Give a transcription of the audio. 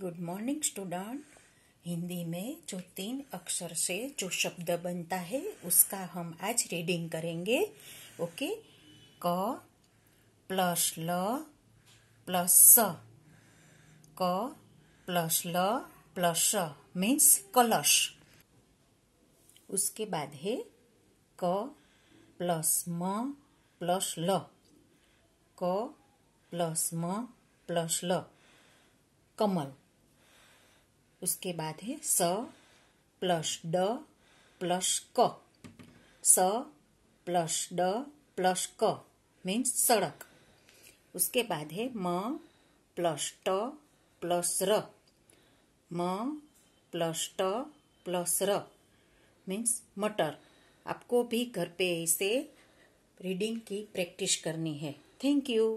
good morning student Hindi में जो तीन अक्षर से जो शब्द बनता है उसका हम आज रीडिंग करेंगे ओके क प्लस ल प्लस स क प्लस ल प्लस स मीन्स कलश उसके बाद है क प्लस म प्लस ल क प्लस म प्लस ल कमल उसके बाद है स प्लस ड प्लस क स प्लस ड प्लस क मीन्स सड़क उसके बाद है म प्लस ट प्लस र म प्लस ट प्लस र मीन्स मटर आपको भी घर पे ऐसे रीडिंग की प्रैक्टिस करनी है थैंक यू